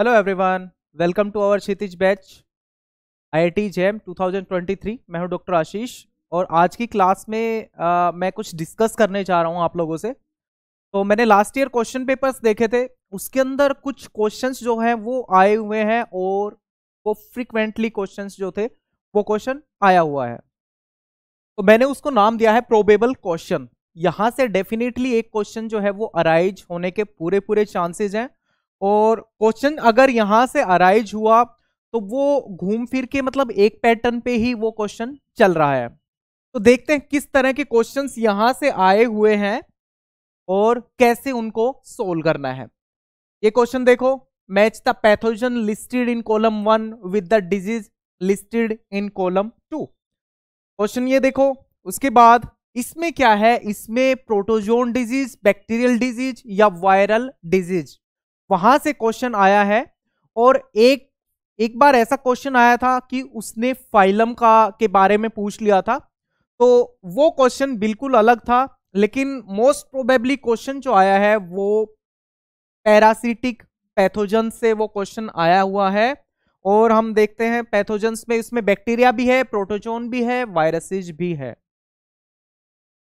hello everyone welcome to our Kshitij batch IIT JAM 2023 मैं हूं doctor आशीष और आज की क्लास में आ, मैं कुछ डिस्कस करने जा रहा हूं आप लोगों से तो मैंने लास्ट ईयर क्वेश्चन पेपर्स देखे थे उसके अंदर कुछ क्वेश्चंस जो हैं वो आए हुए हैं और वो फ्रिक्वेंटली क्वेश्चन जो थे वो क्वेश्चन आया हुआ है तो मैंने उसको नाम दिया है प्रोबेबल क्वेश्चन यहाँ से डेफिनेटली एक क्वेश्चन जो है वो अराइज होने के पूरे पूरे चांसेज हैं और क्वेश्चन अगर यहां से अराइज हुआ तो वो घूम फिर के मतलब एक पैटर्न पे ही वो क्वेश्चन चल रहा है तो देखते हैं किस तरह के क्वेश्चन यहां से आए हुए हैं और कैसे उनको सोल्व करना है ये क्वेश्चन देखो match the pathogen listed in column one with the disease listed in column two question ये देखो उसके बाद इसमें क्या है इसमें प्रोटोजोन डिजीज बैक्टीरियल डिजीज या वायरल डिजीज वहां से क्वेश्चन आया है और एक एक बार ऐसा क्वेश्चन आया था कि उसने फाइलम का के बारे में पूछ लिया था तो वो क्वेश्चन बिल्कुल अलग था लेकिन मोस्ट प्रोबेबली क्वेश्चन जो आया है वो पैरासिटिक पैथोजन से वो क्वेश्चन आया हुआ है और हम देखते हैं पैथोजन्स में इसमें बैक्टीरिया भी है प्रोटोजोन भी है वायरसेज भी है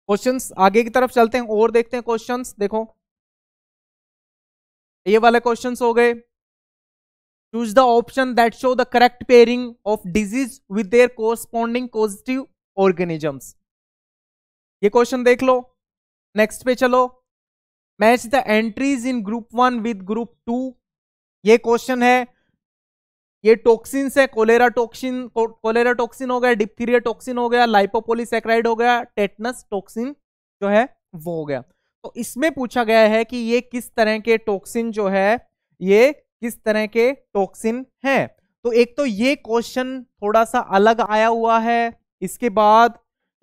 क्वेश्चंस आगे की तरफ चलते हैं और देखते हैं क्वेश्चंस देखो ये वाले क्वेश्चन हो गए choose the option that show the correct pairing of disease with their corresponding positive organisms ये क्वेश्चन देख लो नेक्स्ट पे चलो match the entries in group one with group two ये क्वेश्चन है ये टोक्सिन है कोलेरा टोक्सिन कोलेरा टोक्सिन हो गया डिप्थीरिया टोक्सिन हो गया लाइपोपोलीसेक्राइड हो गया टेटनस टोक्सिन जो है वो हो गया तो इसमें पूछा गया है कि ये किस तरह के टोक्सिन जो है ये किस तरह के टोक्सिन है तो एक तो ये क्वेश्चन थोड़ा सा अलग आया हुआ है इसके बाद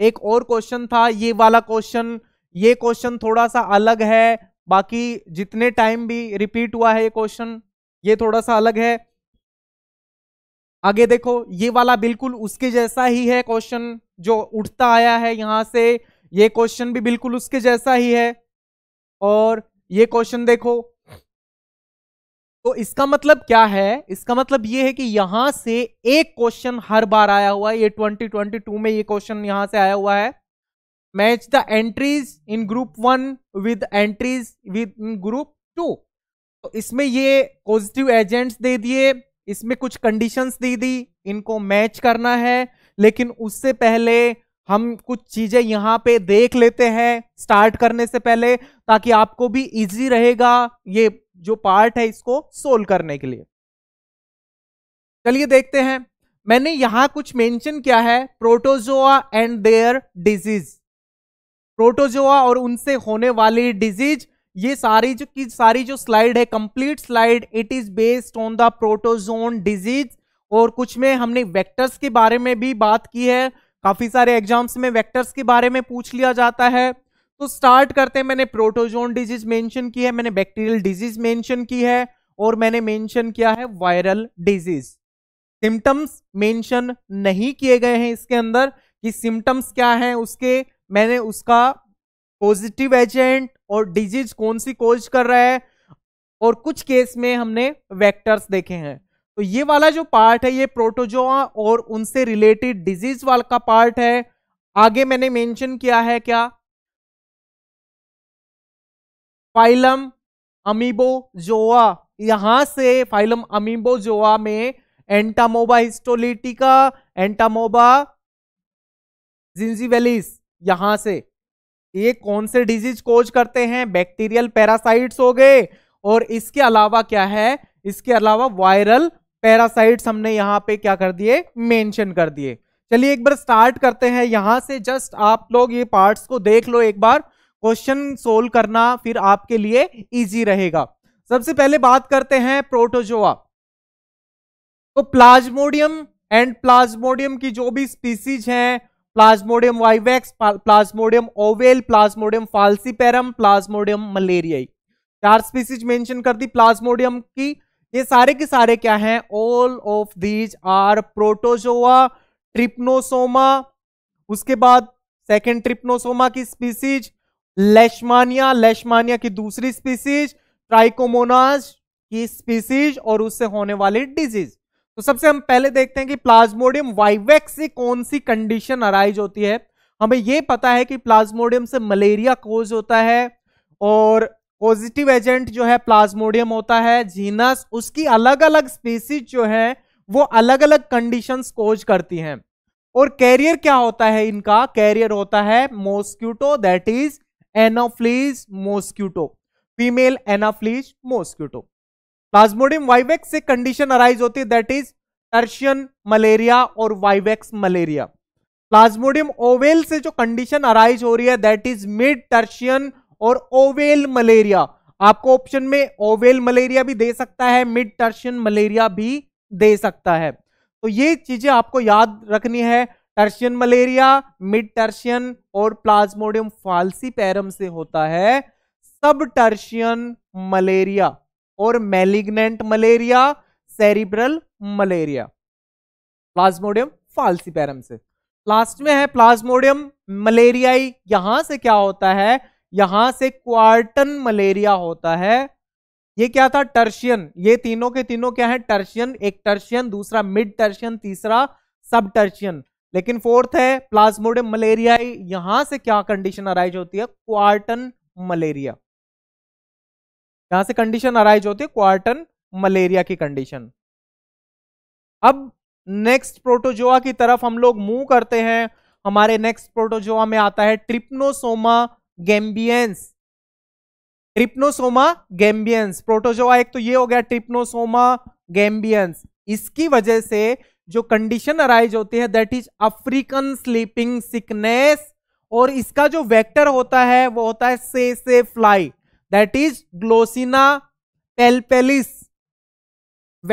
एक और क्वेश्चन था ये वाला क्वेश्चन ये क्वेश्चन थोड़ा सा अलग है बाकी जितने टाइम भी रिपीट हुआ है ये क्वेश्चन ये थोड़ा सा अलग है आगे देखो ये वाला बिल्कुल उसके जैसा ही है क्वेश्चन जो उठता आया है यहां से ये क्वेश्चन भी बिल्कुल उसके जैसा ही है और ये क्वेश्चन देखो तो इसका मतलब क्या है इसका मतलब ये है कि यहां से एक क्वेश्चन हर बार आया हुआ है ये 2022 में ये क्वेश्चन यहां से आया हुआ है match the entries in group one with entries with in group two तो इसमें ये पॉजिटिव एजेंट्स दे दिए इसमें कुछ कंडीशंस दे दी इनको मैच करना है लेकिन उससे पहले हम कुछ चीजें यहाँ पे देख लेते हैं स्टार्ट करने से पहले ताकि आपको भी इजी रहेगा ये जो पार्ट है इसको सोल्व करने के लिए चलिए देखते हैं मैंने यहां कुछ मेंशन किया है protozoa and their disease protozoa और उनसे होने वाली डिजीज ये सारी जो की सारी जो स्लाइड है complete slide it is based on the protozoan disease और कुछ में हमने वेक्टर्स के बारे में भी बात की है काफी सारे एग्जाम्स में वेक्टर्स के बारे में पूछ लिया जाता है तो स्टार्ट करते हैं मैंने प्रोटोजोन डिजीज मेंशन की है मैंने बैक्टीरियल डिजीज मेंशन की है और मैंने मेंशन किया है वायरल डिजीज सिम्टम्स मेंशन नहीं किए गए हैं इसके अंदर कि सिम्टम्स क्या हैं उसके मैंने उसका पॉजिटिव एजेंट और डिजीज कौन सी कोज कर रहा है और कुछ केस में हमने वैक्टर्स देखे हैं तो ये वाला जो पार्ट है ये प्रोटोजोआ और उनसे रिलेटेड डिजीज वाला का पार्ट है आगे मैंने मेंशन किया है क्या फाइलम अमीबोजोआ यहां से फाइलम अमीबोजोआ में एंटामोबा हिस्टोलिटिका एंटामोबा जिंजीवेलिस यहां से ये कौन से डिजीज कोज करते हैं बैक्टीरियल पैरासाइट्स हो गए और इसके अलावा क्या है इसके अलावा वायरल पैरासाइट्स हमने यहाँ पे क्या कर दिए मेंशन कर दिए चलिए एक बार स्टार्ट करते हैं यहाँ से जस्ट आप लोग ये पार्ट्स को देख लो एक बार क्वेश्चन सोल्व करना फिर आपके लिए इजी रहेगा सबसे पहले बात करते हैं प्रोटोजोआ तो प्लाज्मोडियम एंड प्लाज्मोडियम की जो भी स्पीसीज हैं plasmodium vivax plasmodium ovale plasmodium falciparum plasmodium malariae चार स्पीसीज मेंशन कर दी प्लाज्मोडियम की ये सारे के सारे क्या हैं all of these are protozoa trypanosoma उसके बाद सेकेंड ट्रिप्नोसोमा की स्पीसीज लेशमानिया लेशमानिया की दूसरी स्पीसीज ट्राइकोमोनाज की स्पीसीज और उससे होने वाली डिजीज तो सबसे हम पहले देखते हैं कि प्लाज्मोडियम वाइवेक्स से कौन सी कंडीशन अराइज होती है हमें यह पता है कि प्लाज्मोडियम से मलेरिया कोज होता है और पॉजिटिव एजेंट जो है प्लाज्मोडियम होता है जीनस उसकी अलग अलग स्पीसीज जो है वो अलग अलग कंडीशंस कोज करती हैं और कैरियर क्या होता है इनका कैरियर होता है mosquito that is anopheles mosquito female anopheles mosquito plasmodium vivax से कंडीशन अराइज होती है दैट इज टर्शियन मलेरिया और वाइवेक्स मलेरिया प्लाज्मोडियम ओवेल से जो कंडीशन अराइज हो रही है दैट इज मिड टर्शियन और ओवेल मलेरिया आपको ऑप्शन में ओवेल मलेरिया भी दे सकता है मिड टर्शियन मलेरिया भी दे सकता है तो ये चीजें आपको याद रखनी है टर्शियन मलेरिया मिड टर्शियन और प्लाज्मोडियम फालसी पैरम से होता है सब टर्शियन मलेरिया और malignant malaria cerebral malaria plasmodium falciparum से लास्ट में है प्लाज्मोडियम मलेरियाई यहां से क्या होता है यहां से क्वार्टन मलेरिया होता है ये क्या था टर्शियन ये तीनों के तीनों क्या है टर्शियन एक टर्शियन दूसरा मिड टर्शियन तीसरा सब टर्शियन लेकिन फोर्थ है प्लाज्मोडियम मलेरिया यहां से क्या कंडीशन अराइज होती है क्वार्टन मलेरिया यहां से कंडीशन अराइज होती है क्वार्टन मलेरिया की कंडीशन अब नेक्स्ट प्रोटोजोआ की तरफ हम लोग मूव करते हैं हमारे नेक्स्ट प्रोटोजोआ में आता है trypanosoma gambiense trypanosoma gambiense protozoa एक तो ये हो गया ट्रिप्नोसोमा गैम्बियंस इसकी वजह से जो कंडीशन अराइज होती है that is African sleeping sickness और इसका जो वेक्टर होता है वो होता है से से fly that is glossina palpalis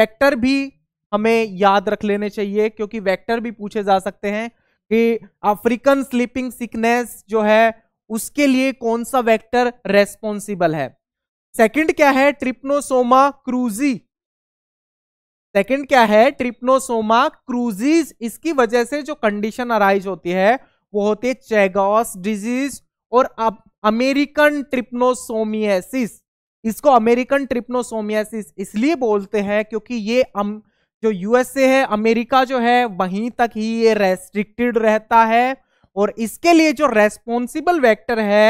vector भी हमें याद रख लेने चाहिए क्योंकि वेक्टर भी पूछे जा सकते हैं कि अफ्रीकन स्लीपिंग सिकनेस जो है उसके लिए कौन सा वेक्टर रेस्पॉन्सिबल है सेकंड क्या है ट्रिप्नोसोमा क्रूजी सेकंड क्या है ट्रिप्नोसोमा क्रूजीज इसकी वजह से जो कंडीशन अराइज होती है वो होती है चेगॉस डिजीज और अब अमेरिकन ट्रिप्नोसोमियासिस इसको अमेरिकन ट्रिप्नोसोमियासिस इसलिए बोलते हैं क्योंकि ये अम, जो यूएसए है अमेरिका जो है वहीं तक ही ये रेस्ट्रिक्टेड रहता है और इसके लिए जो रेस्पॉन्सिबल वेक्टर है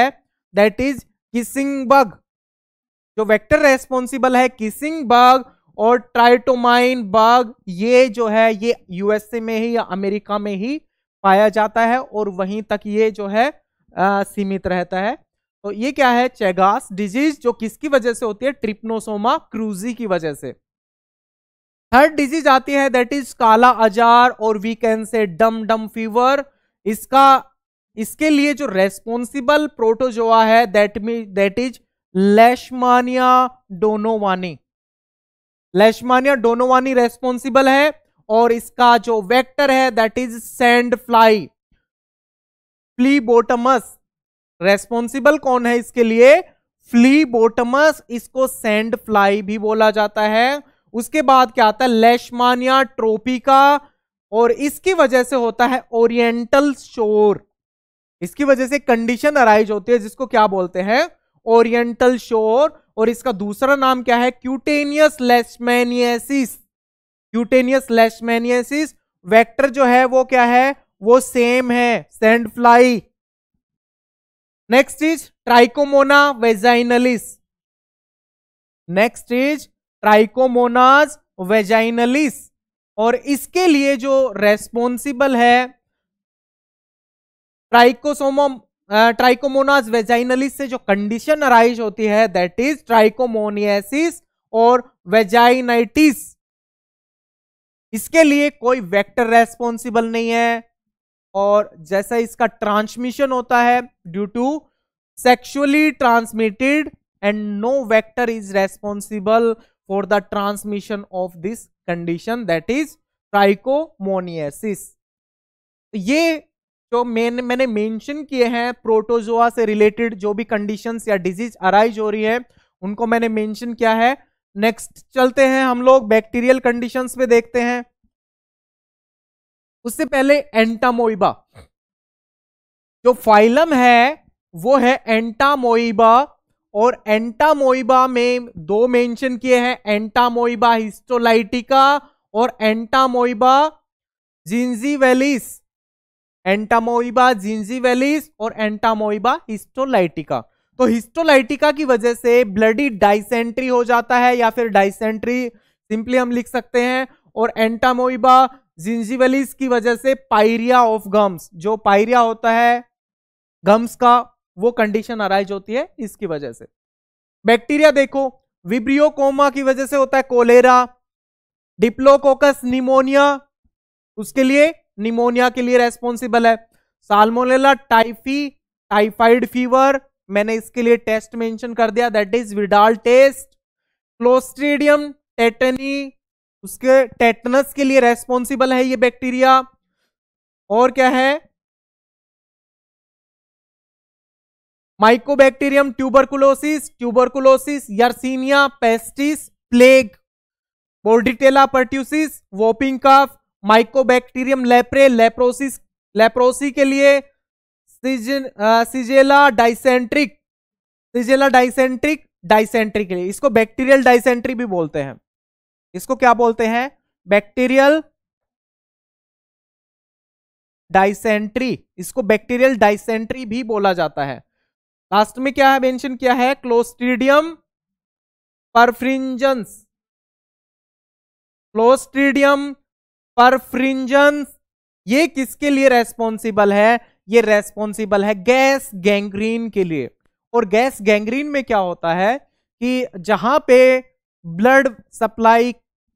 दैट इज किसिंग बग जो वेक्टर रेस्पॉन्सिबल है किसिंग बग और ट्राइटोमाइन बग ये जो है ये यूएसए में ही या अमेरिका में ही पाया जाता है और वहीं तक ये जो है आ, सीमित रहता है तो ये क्या है चेगास डिजीज जो किसकी वजह से होती है ट्रिप्नोसोमा क्रूजी की वजह से थर्ड डिजीज आती है दैट इज काला आजार और वी कैन से डम डम फीवर इसका इसके लिए जो रेस्पॉन्सिबल प्रोटोजोआ है that me that is leishmania donovani leishmania donovani responsible है और इसका जो वेक्टर है that is sand fly phlebotomus responsible कौन है इसके लिए फ्लीबोटमस इसको सैंड फ्लाई भी बोला जाता है उसके बाद क्या आता है लेशमानिया ट्रोपिका और इसकी वजह से होता है ओरिएंटल शोर इसकी वजह से कंडीशन अराइज होती है जिसको क्या बोलते हैं ओरिएंटल शोर और इसका दूसरा नाम क्या है cutaneous leishmaniasis cutaneous leishmaniasis vector जो है वो क्या है वो सेम है sand fly next is trichomonas vaginalis next is trichomonas vaginalis और इसके लिए जो रेस्पॉन्सिबल है ट्राइकोसोमो ट्राइकोमोनास वेजाइनलिस से जो कंडीशन अराइज होती है दैट इज ट्राइकोमोनियासिस और वेजाइनाइटिस इसके लिए कोई वेक्टर रेस्पॉन्सिबल नहीं है और जैसा इसका ट्रांसमिशन होता है due to sexually transmitted and no vector is responsible for the transmission of this condition that is trichomoniasis ये जो मेन मैंने मेंशन किए हैं प्रोटोजोआ से रिलेटेड जो भी कंडीशंस या डिजीज अराइज हो रही है उनको मैंने मेंशन किया है नेक्स्ट चलते हैं हम लोग बैक्टीरियल कंडीशंस पे देखते हैं उससे पहले एंटामोइबा जो फाइलम है वो है एंटामोइबा और एंटामोइबा में दो मेंशन किए हैं एंटामोइबा हिस्टोलाइटिका और एंटामोइबा जिंजीवेलिस एंटामोइबा जिंजीवेलिस और एंटामोइबा हिस्टोलाइटिका तो हिस्टोलाइटिका की वजह से ब्लडी डाइसेंट्री हो जाता है या फिर डाइसेंट्री सिंपली हम लिख सकते हैं और एंटामोइबा जिंजीवेलिस की वजह से पायरिया ऑफ गम्स जो पायरिया होता है गम्स का वो कंडीशन अराइज होती है इसकी वजह से बैक्टीरिया देखो विब्रियोकोमा की वजह से होता है कोलेरा डिप्लोकोकस निमोनिया उसके लिए निमोनिया के लिए रेस्पॉन्सिबल है साल्मोनेला टाइफी टाइफाइड फीवर मैंने इसके लिए टेस्ट मेंशन कर दिया that is widal test clostridium tetani उसके टेटनस के लिए रेस्पॉन्सिबल है ये बैक्टीरिया और क्या है mycobacterium tuberculosis tuberculosis yersinia pestis plague bordetella pertussis whooping cough mycobacterium leprae leprosis leprosy के लिए सिजेला डाइसेंट्रिक सिजेला डाइसेंट्रिक डाइसेंट्री के लिए इसको बैक्टीरियल डाइसेंट्री भी बोलते हैं इसको क्या बोलते हैं बैक्टीरियल डाइसेंट्री इसको बैक्टीरियल डाइसेंट्री भी बोला जाता है लास्ट में क्या है मेंशन किया है क्लोस्ट्रीडियम परफ्रिंजंस क्लोस्ट्रीडियम परफ्रिंजेंस ये किसके लिए रेस्पॉन्सिबल है ये रेस्पॉन्सिबल है गैस गैंग्रीन के लिए और गैस गैंग्रीन में क्या होता है कि जहां पे ब्लड सप्लाई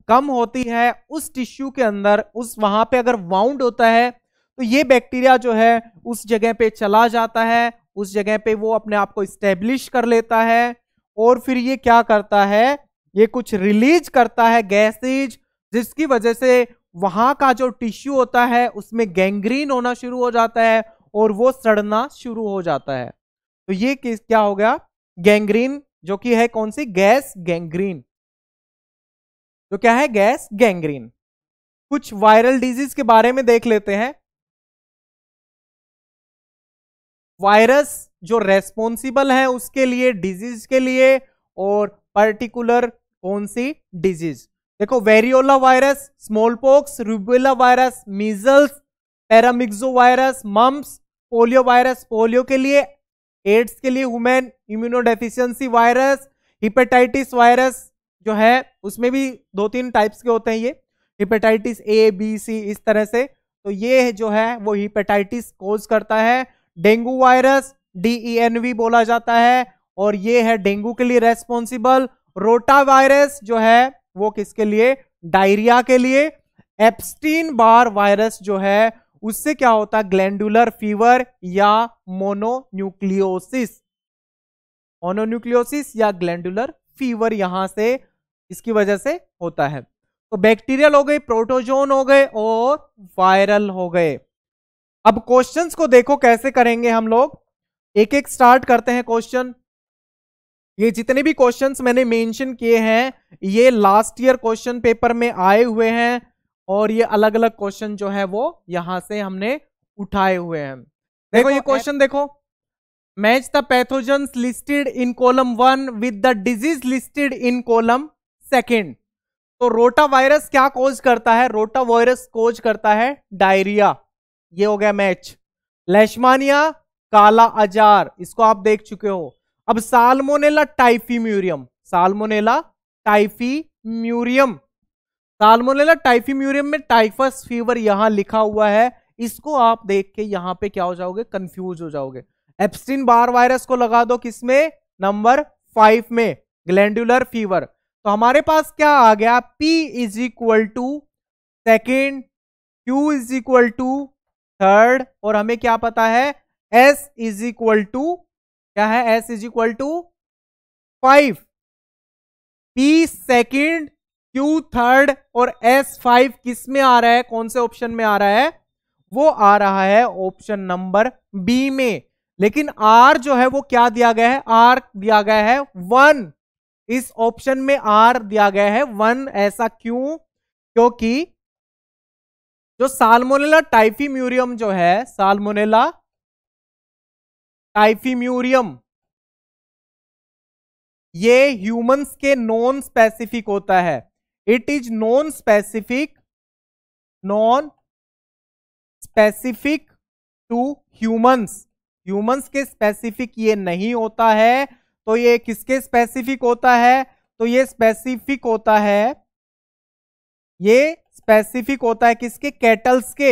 कम होती है उस टिश्यू के अंदर उस वहां पे अगर वाउंड होता है तो ये बैक्टीरिया जो है उस जगह पे चला जाता है उस जगह पे वो अपने आप को स्टेब्लिश कर लेता है और फिर ये क्या करता है ये कुछ रिलीज करता है गैसेज जिसकी वजह से वहां का जो टिश्यू होता है उसमें गैंग्रीन होना शुरू हो जाता है और वो सड़ना शुरू हो जाता है तो ये क्या हो गया गैंग्रीन जो कि है कौन सी गैस गैंग्रीन तो क्या है गैस गैंग्रीन कुछ वायरल डिजीज के बारे में देख लेते हैं वायरस जो रेस्पॉन्सिबल है उसके लिए डिजीज के लिए और पर्टिकुलर कौन सी डिजीज देखो variola virus smallpox rubella virus measles paramyxo virus mumps polio virus polio के लिए एड्स के लिए human immunodeficiency virus hepatitis virus जो है उसमें भी दो तीन टाइप्स के होते हैं ये हिपेटाइटिस ए बी सी इस तरह से तो ये जो है वो हिपेटाइटिस कोज करता है डेंगू वायरस डीईएनवी e बोला जाता है और ये है डेंगू के लिए रेस्पॉन्सिबल रोटा वायरस जो है वो किसके लिए डायरिया के लिए एप्स्टीन बार वायरस जो है उससे क्या होता है ग्लैंडुलर फीवर या मोनोन्यूक्लियोसिस मोनोन्यूक्लियोसिस या ग्लैंडुलर फीवर यहां से इसकी वजह से होता है तो बैक्टीरियल हो गई प्रोटोजोन हो गए और वायरल हो गए अब क्वेश्चंस को देखो कैसे करेंगे हम लोग एक एक स्टार्ट करते हैं क्वेश्चन ये जितने भी क्वेश्चंस मैंने मेंशन किए हैं ये लास्ट ईयर क्वेश्चन पेपर में आए हुए हैं और ये अलग अलग क्वेश्चन जो है वो यहां से हमने उठाए हुए हैं देखो, देखो ये क्वेश्चन देखो match the pathogen listed in column one with the disease listed in column second तो रोटा वायरस क्या कोज करता है रोटा वायरस कोज करता है डायरिया ये हो गया मैच लेशमानिया काला अजार इसको आप देख चुके हो अब salmonella typhimurium salmonella typhimurium salmonella typhimurium में टाइफस फीवर यहां लिखा हुआ है इसको आप देख के यहां पे क्या हो जाओगे कंफ्यूज हो जाओगे एप्सिन बार वायरस को लगा दो किसमें नंबर फाइव में ग्लैंडुलर फीवर तो हमारे पास क्या आ गया P is equal to second Q is equal to third और हमें क्या पता है एस इज इक्वल टू क्या है S is equal to five P second Q third और एस फाइव किस में आ रहा है कौन से ऑप्शन में आ रहा है वो आ रहा है ऑप्शन नंबर बी में लेकिन आर जो है वो क्या दिया गया है आर दिया गया है वन इस ऑप्शन में आर दिया गया है वन ऐसा क्यों क्योंकि जो साल्मोनेला टाइफीम्यूरियम जो है साल्मोनेला टाइफीम्यूरियम ये ह्यूमंस के नॉन स्पेसिफिक होता है it is non specific non specific to humans humans के स्पेसिफिक ये नहीं होता है तो ये किसके स्पेसिफिक होता है तो ये स्पेसिफिक होता है ये स्पेसिफिक होता है किसके कैटल्स के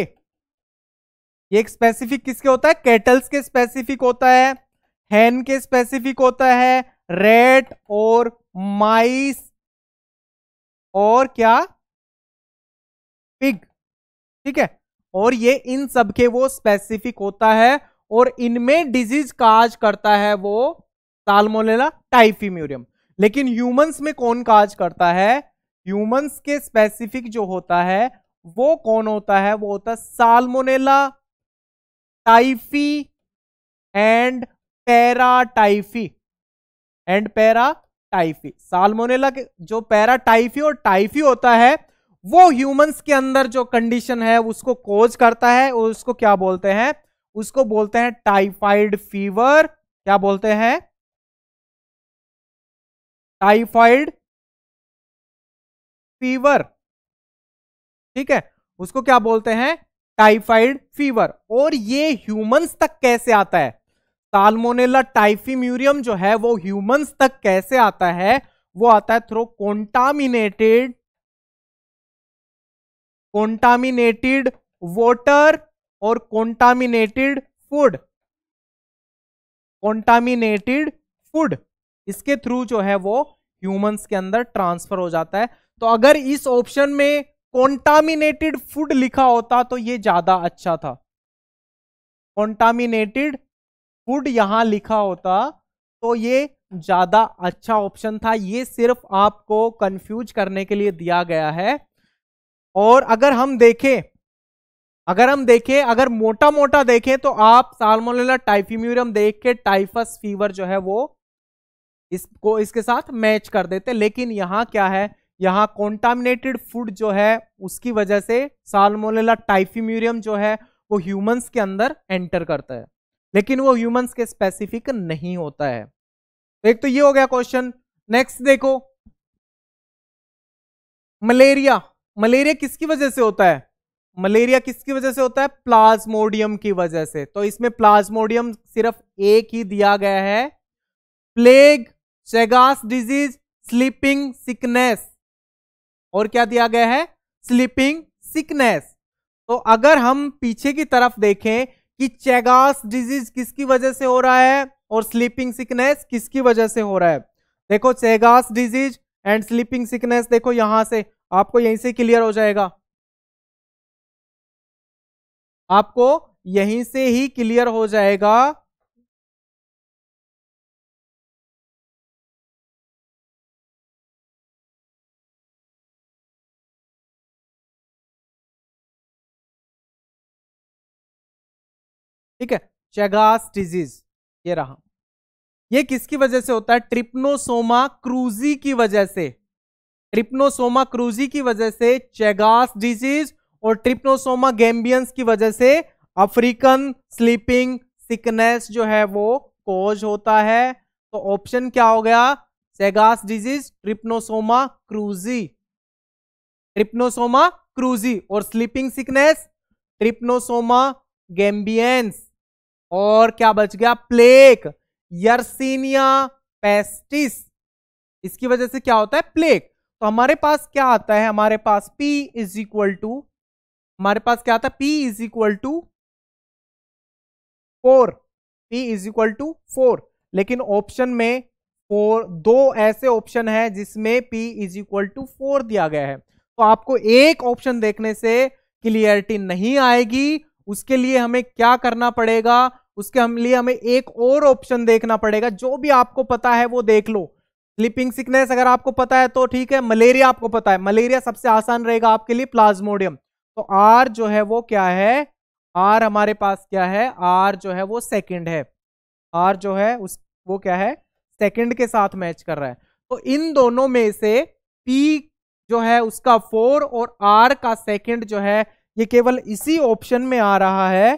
ये एक स्पेसिफिक किसके होता है कैटल्स के स्पेसिफिक होता है हैन के स्पेसिफिक होता है रेट और माइस और क्या पिग ठीक है और ये इन सब के वो स्पेसिफिक होता है और इनमें डिजीज काज करता है वो सालमोलेला टाइफीम्यूरियम लेकिन ह्यूमंस में कौन काज करता है ह्यूमंस के स्पेसिफिक जो होता है वो कौन होता है वो होता है salmonella typhi and typhi and typhi salmonella के जो टाइफी और टाइफी होता है वो ह्यूमंस के अंदर जो कंडीशन है उसको कोज करता है और उसको क्या बोलते हैं उसको बोलते हैं टाइफाइड फीवर क्या बोलते हैं टाइफाइड फीवर ठीक है उसको क्या बोलते हैं टाइफाइड फीवर और ये ह्यूमंस तक कैसे आता है साल्मोनेला टाइफी म्यूरियम जो है वो ह्यूमंस तक कैसे आता है वो आता है थ्रो कॉन्टामिनेटेड कॉन्टामिनेटेड वॉटर और कॉन्टामिनेटेड फूड कॉन्टामिनेटेड फूड इसके थ्रू जो है वो ह्यूमंस के अंदर ट्रांसफर हो जाता है तो अगर इस ऑप्शन में कॉन्टामिनेटेड फूड लिखा होता तो ये ज्यादा अच्छा था कॉन्टामिनेटेड फूड यहां लिखा होता तो ये ज्यादा अच्छा ऑप्शन था ये सिर्फ आपको कंफ्यूज करने के लिए दिया गया है और अगर हम देखें अगर हम देखें अगर मोटा मोटा देखें तो आप सालमोलेला टाइफिम्यूरियम देख के टाइफस फीवर जो है वो इसको इसके साथ मैच कर देते लेकिन यहां क्या है यहाँ कॉन्टामिनेटेड फूड जो है उसकी वजह से सालमोलेला टाइफिम्यूरियम जो है वो ह्यूमंस के अंदर एंटर करता है लेकिन वो ह्यूमंस के स्पेसिफिक नहीं होता है तो एक तो ये हो गया क्वेश्चन नेक्स्ट देखो मलेरिया मलेरिया किसकी वजह से होता है मलेरिया किसकी वजह से होता है प्लाज्मोडियम की वजह से तो इसमें प्लाज्मोडियम सिर्फ एक ही दिया गया है plague Chagas disease sleeping sickness और क्या दिया गया है स्लीपिंग सिकनेस तो अगर हम पीछे की तरफ देखें कि चेगास डिजीज किसकी वजह से हो रहा है और स्लीपिंग सिकनेस किसकी वजह से हो रहा है देखो Chagas disease and sleeping sickness देखो यहां से आपको यहीं से क्लियर हो जाएगा आपको यहीं से ही क्लियर हो जाएगा ठीक है चेगास डिजीज ये रहा ये किसकी वजह से होता है ट्रिप्नोसोमा क्रूजी की वजह से ट्रिप्नोसोमा क्रूजी की वजह से चेगास डिजीज और ट्रिप्नोसोमा गैम्बियंस की वजह से अफ्रीकन स्लीपिंग सिकनेस जो है वो कोज होता है तो ऑप्शन क्या हो गया Chagas disease trypanosoma cruzi trypanosoma cruzi और स्लीपिंग सिकनेस ट्रिप्नोसोमा गैम्बियंस और क्या बच गया प्लेक यर्सिनिया पेस्टिस इसकी वजह से क्या होता है प्लेक तो हमारे पास क्या आता है हमारे पास P इज इक्वल टू हमारे पास क्या आता है P is equal to four P is equal to four लेकिन ऑप्शन में फोर दो ऐसे ऑप्शन है जिसमें P is equal to four दिया गया है तो आपको एक ऑप्शन देखने से क्लियरिटी नहीं आएगी उसके लिए हमें क्या करना पड़ेगा उसके हम लिए हमें एक और ऑप्शन देखना पड़ेगा जो भी आपको पता है वो देख लो स्लीपिंग सिकनेस अगर आपको पता है तो ठीक है मलेरिया आपको पता है मलेरिया सबसे आसान रहेगा आपके लिए प्लाज्मोडियम तो आर जो है वो क्या है आर हमारे पास क्या है आर जो है वो सेकेंड है आर जो है उस वो क्या है सेकेंड के साथ मैच कर रहा है तो इन दोनों में से पी जो है उसका फोर और आर का सेकेंड जो है ये केवल इसी ऑप्शन में आ रहा है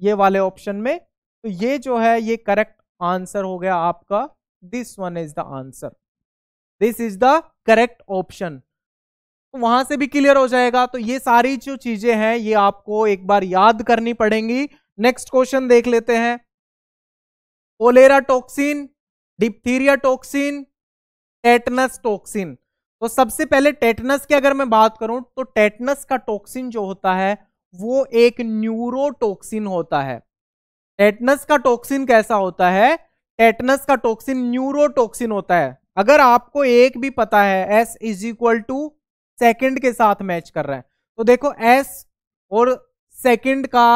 ये वाले ऑप्शन में तो ये जो है ये करेक्ट आंसर हो गया आपका this one is the answer this is the correct option वहां से भी क्लियर हो जाएगा तो ये सारी जो चीजें हैं ये आपको एक बार याद करनी पड़ेंगी नेक्स्ट क्वेश्चन देख लेते हैं cholera toxin diphtheria toxin tetanus toxin तो सबसे पहले टेटनस की अगर मैं बात करूं तो टेटनस का टॉक्सिन जो होता है वो एक न्यूरोटॉक्सिन होता है टेटनस का टोक्सिन कैसा होता है टेटनस का टोक्सिन न्यूरोटॉक्सिन होता है अगर आपको एक भी पता है S is equal to second के साथ मैच कर रहा है तो देखो एस और सेकेंड का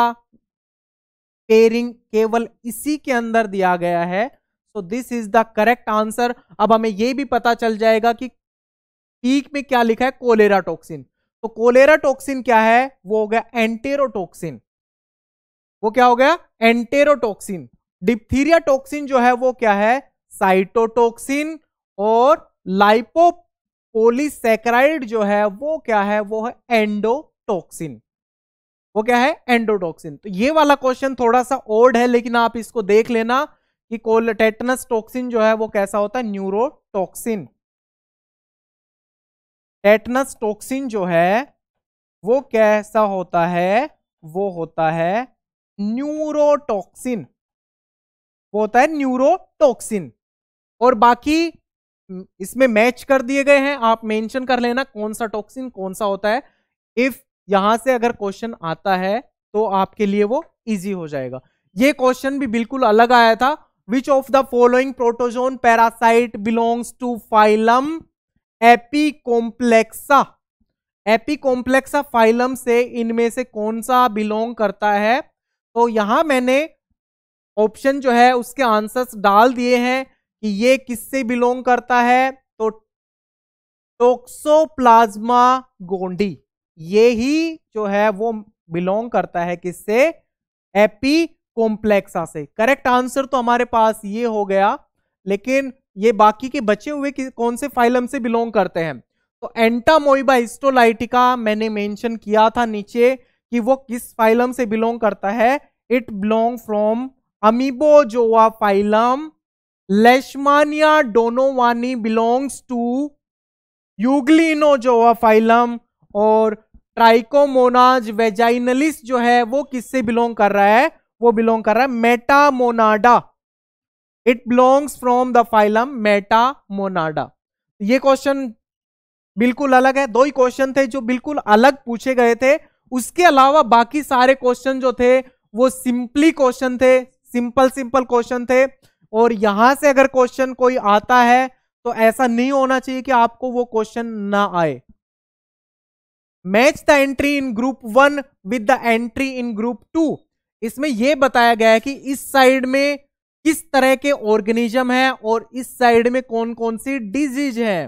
पेयरिंग केवल इसी के अंदर दिया गया है so this is the correct answer अब हमें यह भी पता चल जाएगा कि पीक में क्या लिखा है कोलेरा टॉक्सिन तो कोलेरा टॉक्सिन क्या है वो हो गया एंटेरोटोक्सिन वो क्या हो गया एंटेरोटोक्सिन डिप्थीरिया टॉक्सिन जो है वो क्या है साइटोटोक्सिन और लाइपोपोलीसेक्राइड जो है वो क्या है वो है एंडोटोक्सिन वो क्या है एंडोटोक्सिन तो ये वाला क्वेश्चन थोड़ा सा ओल्ड है लेकिन आप इसको देख लेना कि कोल टेटनस टॉक्सिन जो है वो कैसा होता है न्यूरोटॉक्सिन टेटनस टोक्सिन जो है वो कैसा होता है वो होता है न्यूरोटॉक्सिन वो होता है न्यूरोटॉक्सिन और बाकी इसमें मैच कर दिए गए हैं आप मेंशन कर लेना कौन सा टॉक्सिन कौन सा होता है इफ यहां से अगर क्वेश्चन आता है तो आपके लिए वो इजी हो जाएगा ये क्वेश्चन भी बिल्कुल अलग आया था which of the following protozoan parasite belongs to phylum apicomplexa apicomplexa phylum से इनमें से कौन सा बिलोंग करता है तो यहां मैंने ऑप्शन जो है उसके आंसर्स डाल दिए हैं कि ये किससे बिलोंग करता है तो टोक्सोप्लाज्मा गोंडी ये ही जो है वो बिलोंग करता है किससे एपी कॉम्प्लेक्सा से करेक्ट आंसर तो हमारे पास ये हो गया लेकिन ये बाकी के बचे हुए कौन से फाइलम से बिलोंग करते हैं तो एंटामोइबा हिस्टोलाइटिका मैंने मेंशन किया था नीचे कि वो किस फाइलम से बिलोंग करता है it belong from amoebozoa phylum leishmania donovani belongs to euglenozoa phylum और ट्राइकोमोनाज वेजाइनलिस जो है वो किससे बिलोंग कर रहा है वो बिलोंग कर रहा है metamonada it belongs from the phylum metamonada ये क्वेश्चन बिल्कुल अलग है दो ही क्वेश्चन थे जो बिल्कुल अलग पूछे गए थे उसके अलावा बाकी सारे क्वेश्चन जो थे वो सिंपली क्वेश्चन थे सिंपल सिंपल क्वेश्चन थे और यहां से अगर क्वेश्चन कोई आता है तो ऐसा नहीं होना चाहिए कि आपको वो क्वेश्चन ना आए match the entry in group one with the entry in group two इसमें यह बताया गया है कि इस साइड में किस तरह के ऑर्गेनिज्म है और इस साइड में कौन कौन सी डिजीज है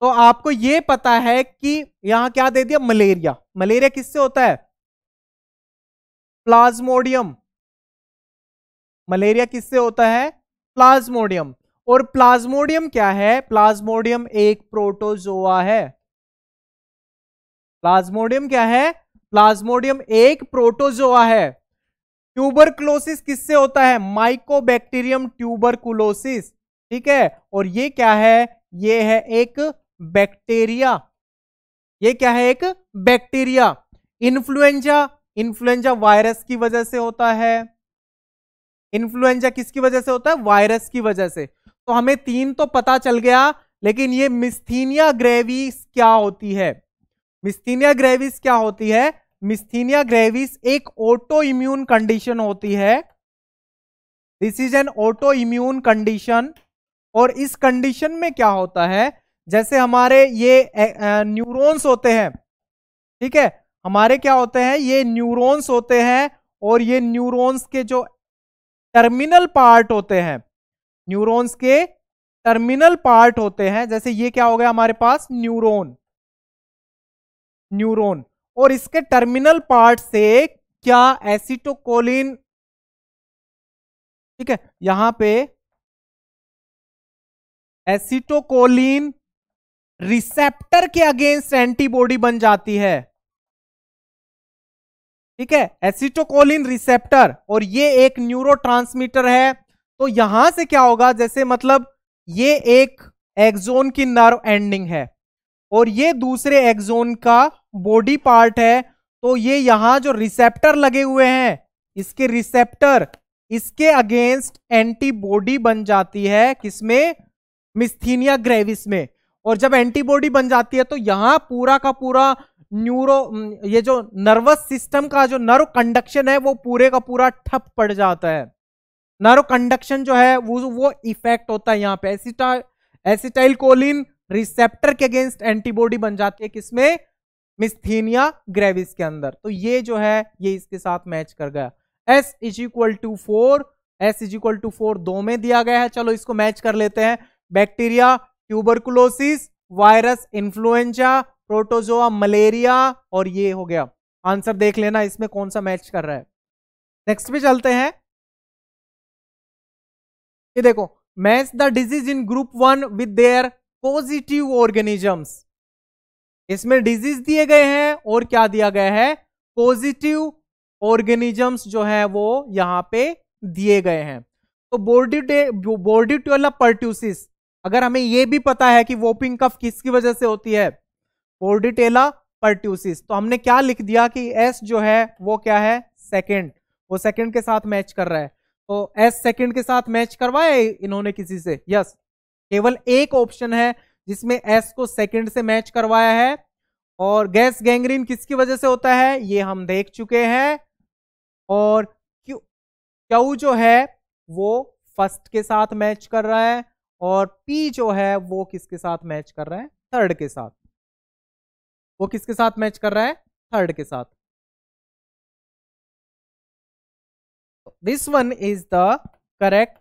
तो आपको ये पता है कि यहां क्या दे दिया मलेरिया मलेरिया किससे होता है प्लाज्मोडियम मलेरिया किससे होता है प्लाज्मोडियम और प्लाज्मोडियम क्या है प्लाज्मोडियम एक प्रोटोजोआ है प्लाज्मोडियम क्या है प्लाज्मोडियम एक प्रोटोजोआ है ट्यूबरकुलोसिस किससे होता है माइकोबैक्टीरियम ट्यूबरकुलोसिस ठीक है और ये क्या है ये है एक बैक्टीरिया ये क्या है एक बैक्टीरिया इन्फ्लुएंजा इन्फ्लुएंजा वायरस की वजह से होता है इन्फ्लुएंजा किसकी वजह से होता है वायरस की वजह से तो हमें तीन तो पता चल गया लेकिन ये मिस्थीनिया ग्रेविस क्या होती है मिस्थीनिया ग्रेविस क्या होती है मिस्थीनिया ग्रेविस एक ऑटो इम्यून कंडीशन होती है this is an autoimmune condition और इस कंडीशन में क्या होता है जैसे हमारे ये न्यूरॉन्स होते हैं ठीक है हमारे क्या होते हैं ये न्यूरॉन्स होते हैं और ये न्यूरॉन्स के जो टर्मिनल पार्ट होते हैं न्यूरॉन्स के टर्मिनल पार्ट होते हैं जैसे ये क्या हो गया हमारे पास न्यूरॉन न्यूरॉन और इसके टर्मिनल पार्ट से क्या एसिटोकोलिन ठीक है यहां पे एसिटोकोलिन रिसेप्टर के अगेंस्ट एंटीबॉडी बन जाती है ठीक है एसिटोकोलिन रिसेप्टर और ये एक न्यूरो है तो यहां से क्या होगा जैसे मतलब ये एक एक्जोन की नर्व एंडिंग है और ये दूसरे एक्जोन का बॉडी पार्ट है तो ये यहां जो रिसेप्टर लगे हुए हैं इसके रिसेप्टर इसके अगेंस्ट एंटीबॉडी बन जाती है किसमें मिस्थीनिया ग्रेविस में और जब एंटीबॉडी बन जाती है तो यहां पूरा का पूरा न्यूरो ये जो नर्वस सिस्टम का जो नर्व कंडक्शन है वो पूरे का पूरा ठप पड़ जाता है नर्व कंडक्शन जो है वो वो इफेक्ट होता है यहां पर एसिटा एसिटाइल कोलिन रिसेप्टर के अगेंस्ट एंटीबॉडी बन जाती है किसमें मिस्थीनिया ग्रेविस के अंदर तो ये जो है ये इसके साथ मैच कर गया S is equal to four S is equal to four दो में दिया गया है चलो इसको मैच कर लेते हैं bacteria tuberculosis virus influenza protozoa malaria और ये हो गया आंसर देख लेना इसमें कौन सा मैच कर रहा है नेक्स्ट पे चलते हैं ये देखो match the disease in group one with their positive organisms इसमें डिजीज दिए गए हैं और क्या दिया गया है पॉजिटिव ऑर्गेनिजम्स जो है वो यहाँ पे दिए गए हैं तो बोर्डियो ट्यूला पर्ट्यूसिस अगर हमें यह भी पता है कि वोपिंग कफ किसकी वजह से होती है बोर्डिटेला पर्ट्यूसिस तो हमने क्या लिख दिया कि एस जो है वो क्या है सेकेंड वो सेकेंड के साथ मैच कर रहा है तो एस सेकेंड के साथ मैच करवाया इन्होंने किसी से यस केवल एक ऑप्शन है जिसमें एस को सेकंड से मैच करवाया है और गैस गैंग्रीन किसकी वजह से होता है ये हम देख चुके हैं और क्यू क्यू जो है वो फर्स्ट के साथ मैच कर रहा है और पी जो है वो किसके साथ मैच कर रहा है थर्ड के साथ वो किसके साथ मैच कर रहा है थर्ड के साथ this one is the correct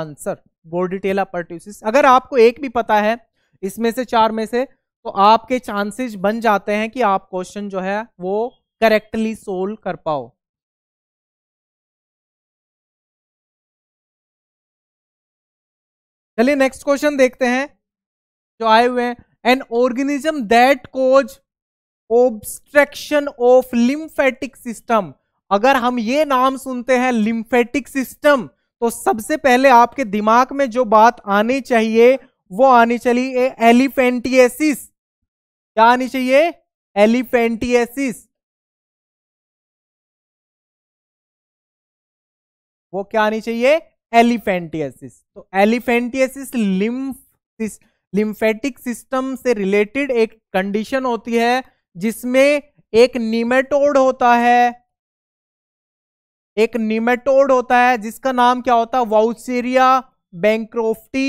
answer bordetella pertussis अगर आपको एक भी पता है इसमें से चार में से तो आपके चांसेस बन जाते हैं कि आप क्वेश्चन जो है वो करेक्टली सोल्व कर पाओ चलिए नेक्स्ट क्वेश्चन देखते हैं जो आए हुए हैं an organism that cause obstruction of lymphatic system अगर हम ये नाम सुनते हैं लिम्फेटिक सिस्टम तो सबसे पहले आपके दिमाग में जो बात आनी चाहिए वो आनी चाहिए एलिफेंटियसिस क्या आनी चाहिए एलिफेंटियसिस वो क्या आनी चाहिए एलिफेंटियसिस तो एलिफेंटियसिस लिम्फ लिम्फेटिक सिस्टम से रिलेटेड एक कंडीशन होती है जिसमें एक निमेटोड होता है एक निमेटोड होता है जिसका नाम क्या होता है वाउसेरिया बैंक्रोफ्टी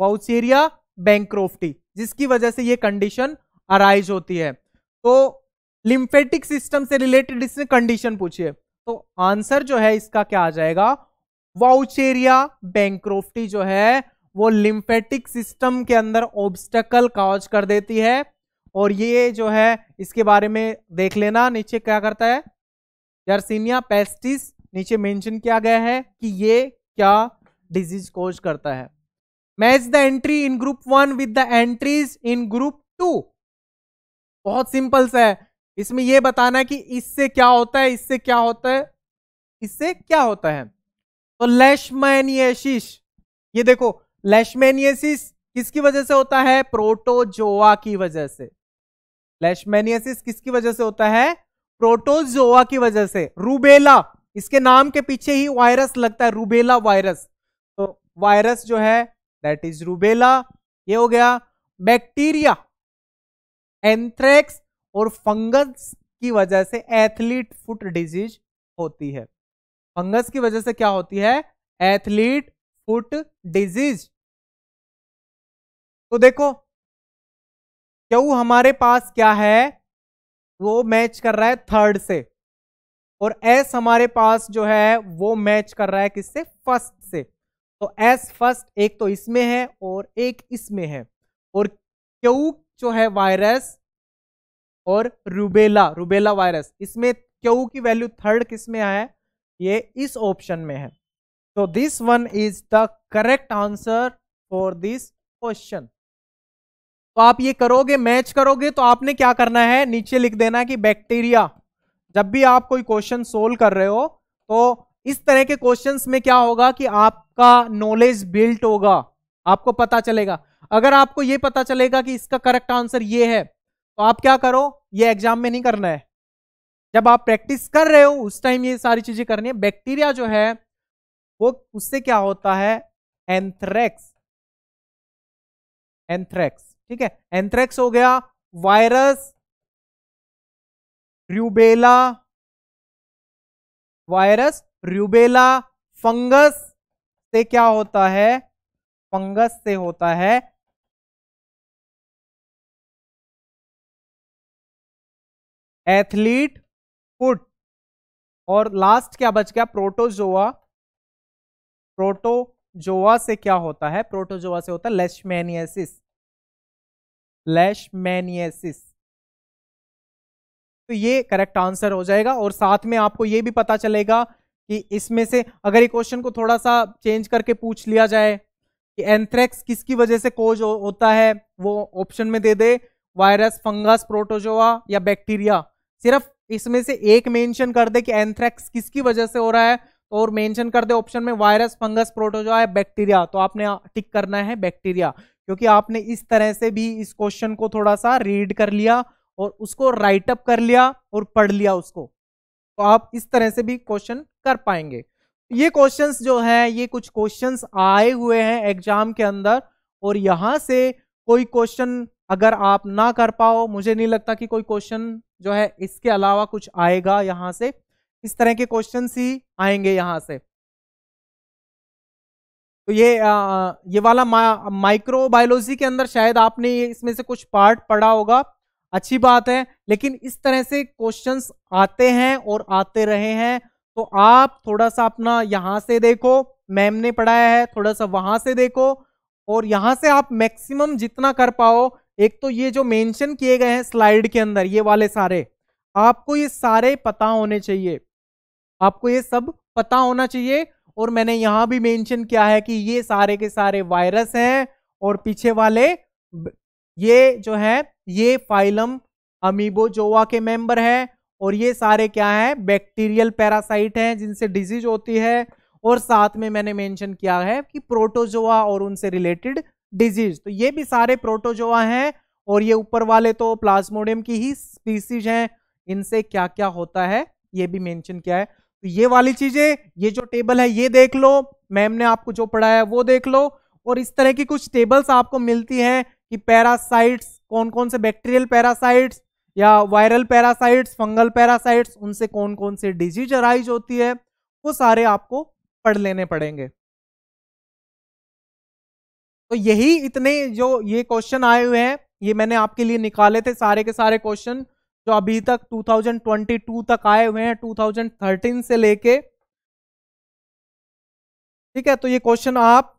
वाउचेरिया बैंक्रोफ्टी जिसकी वजह से ये कंडीशन अराइज होती है तो लिम्फेटिक सिस्टम से रिलेटेड इसने कंडीशन पूछी है तो आंसर जो है इसका क्या आ जाएगा वाउचेरिया बैंक्रोफ्टी जो है वो लिम्फेटिक सिस्टम के अंदर ऑब्स्टकल काज कर देती है और ये जो है इसके बारे में देख लेना नीचे क्या करता है जर्सीनिया पेस्टिस नीचे मेंशन किया गया है कि ये क्या डिजीज कोज करता है match the entry in group one with the entries in group two बहुत सिंपल सा है इसमें यह बताना है कि इससे क्या होता है इससे क्या होता है इससे क्या होता है तो लैशमैनियसिस ये देखो लेशमैनियसिस किसकी वजह से होता है प्रोटोजोआ की वजह से लेशमैनियसिस किसकी वजह से होता है प्रोटोजोआ की वजह से रूबेला इसके नाम के पीछे ही वायरस लगता है रूबेला वायरस तो वायरस जो है दैट इज रूबेला ये हो गया बैक्टीरिया एंथ्रेक्स और फंगस की वजह से एथलीट फुट डिजीज होती है फंगस की वजह से क्या होती है एथलीट फुट डिजीज तो देखो क्यों हमारे पास क्या है वो मैच कर रहा है थर्ड से और एस हमारे पास जो है वो मैच कर रहा है किससे फर्स्ट तो एस फर्स्ट एक तो इसमें है और एक इसमें है और क्यू जो है वायरस और रूबेला रूबेला वायरस इसमें क्यू की वैल्यू थर्ड किस में है ये इस ऑप्शन में है तो this one is the correct answer for this question तो आप ये करोगे मैच करोगे तो आपने क्या करना है नीचे लिख देना कि बैक्टीरिया जब भी आप कोई क्वेश्चन सोल्व कर रहे हो तो इस तरह के क्वेश्चन में क्या होगा कि आपका नॉलेज बिल्ट होगा आपको पता चलेगा अगर आपको ये पता चलेगा कि इसका करेक्ट आंसर ये है तो आप क्या करो ये एग्जाम में नहीं करना है जब आप प्रैक्टिस कर रहे हो उस टाइम ये सारी चीजें करनी है बैक्टीरिया जो है वो उससे क्या होता है एंथ्रेक्स एंथ्रेक्स ठीक है एंथ्रेक्स हो गया virus rubella virus rubella fungus से क्या होता है फंगस से होता है एथलीट फुट और लास्ट क्या बच गया प्रोटोजोआ प्रोटोजोआ से क्या होता है प्रोटोजोआ से होता है लेशमेनियसिस लेशमेनियसिस तो ये करेक्ट आंसर हो जाएगा और साथ में आपको ये भी पता चलेगा कि इसमें से अगर ये क्वेश्चन को थोड़ा सा चेंज करके पूछ लिया जाए कि एंथ्रेक्स किसकी वजह से कोज हो, होता है वो ऑप्शन में दे दे वायरस फंगस प्रोटोजोआ या बैक्टीरिया सिर्फ इसमें से एक मेंशन कर दे कि एंथ्रेक्स किसकी वजह से हो रहा है और मेंशन कर दे ऑप्शन में वायरस फंगस प्रोटोजोआ या बैक्टीरिया तो आपने टिक करना है बैक्टीरिया क्योंकि आपने इस तरह से भी इस क्वेश्चन को थोड़ा सा रीड कर लिया और उसको राइटअप कर लिया और पढ़ लिया उसको तो आप इस तरह से भी क्वेश्चन कर पाएंगे ये क्वेश्चंस जो है ये कुछ क्वेश्चंस आए हुए हैं एग्जाम के अंदर और यहाँ से कोई क्वेश्चन अगर आप ना कर पाओ मुझे नहीं लगता कि कोई क्वेश्चन जो है इसके अलावा कुछ आएगा यहां से इस तरह के क्वेश्चन ही आएंगे यहां से तो ये आ, ये वाला माइक्रोबायोलॉजी के अंदर शायद आपने इसमें से कुछ पार्ट पढ़ा होगा अच्छी बात है लेकिन इस तरह से क्वेश्चंस आते हैं और आते रहे हैं तो आप थोड़ा सा अपना यहाँ से देखो मैम ने पढ़ाया है थोड़ा सा वहां से देखो और यहाँ से आप मैक्सिमम जितना कर पाओ एक तो ये जो मेंशन किए गए हैं स्लाइड के अंदर ये वाले सारे आपको ये सारे पता होने चाहिए आपको ये सब पता होना चाहिए और मैंने यहाँ भी मेंशन किया है कि ये सारे के सारे वायरस हैं और पीछे वाले ये जो है ये फाइलम अमीबोजोवा के मेंबर है और ये सारे क्या है बैक्टीरियल पैरासाइट हैं जिनसे डिजीज होती है और साथ में मैंने मेंशन किया है कि प्रोटोजोआ और उनसे रिलेटेड डिजीज तो ये भी सारे प्रोटोजोआ हैं और ये ऊपर वाले तो प्लाज्मोडियम की ही स्पीसीज हैं इनसे क्या क्या होता है ये भी मेंशन किया है तो ये वाली चीजें ये जो टेबल है ये देख लो मैम ने आपको जो पढ़ाया वो देख लो और इस तरह की कुछ टेबल्स आपको मिलती हैं कि पैरासाइट्स कौन कौन से बैक्टीरियल पैरासाइट्स या वायरल पैरासाइट्स फंगल पैरासाइट्स उनसे कौन कौन से डिजीज अराइज होती है वो सारे आपको पढ़ लेने पड़ेंगे तो यही इतने जो ये क्वेश्चन आए हुए हैं ये मैंने आपके लिए निकाले थे सारे के सारे क्वेश्चन जो अभी तक 2022 तक आए हुए हैं 2013 से लेके ठीक है तो ये क्वेश्चन आप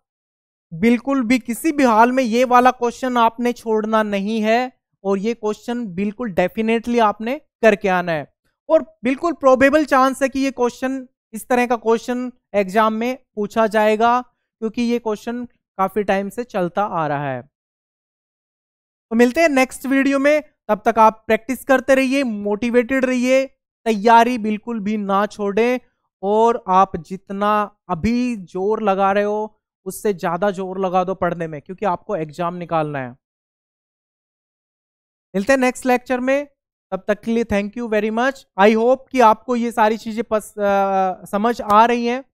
बिल्कुल भी किसी भी हाल में ये वाला क्वेश्चन आपने छोड़ना नहीं है और ये क्वेश्चन बिल्कुल डेफिनेटली आपने करके आना है और बिल्कुल प्रोबेबल चांस है कि ये क्वेश्चन इस तरह का क्वेश्चन एग्जाम में पूछा जाएगा क्योंकि ये क्वेश्चन काफी टाइम से चलता आ रहा है तो मिलते हैं नेक्स्ट वीडियो में तब तक आप प्रैक्टिस करते रहिए मोटिवेटेड रहिए तैयारी बिल्कुल भी ना छोड़ें और आप जितना अभी जोर लगा रहे हो उससे ज़्यादा जोर लगा दो पढ़ने में क्योंकि आपको एग्जाम निकालना है मिलते हैं नेक्स्ट लेक्चर में तब तक के लिए thank you very much I hope कि आपको ये सारी चीज़ें समझ आ रही हैं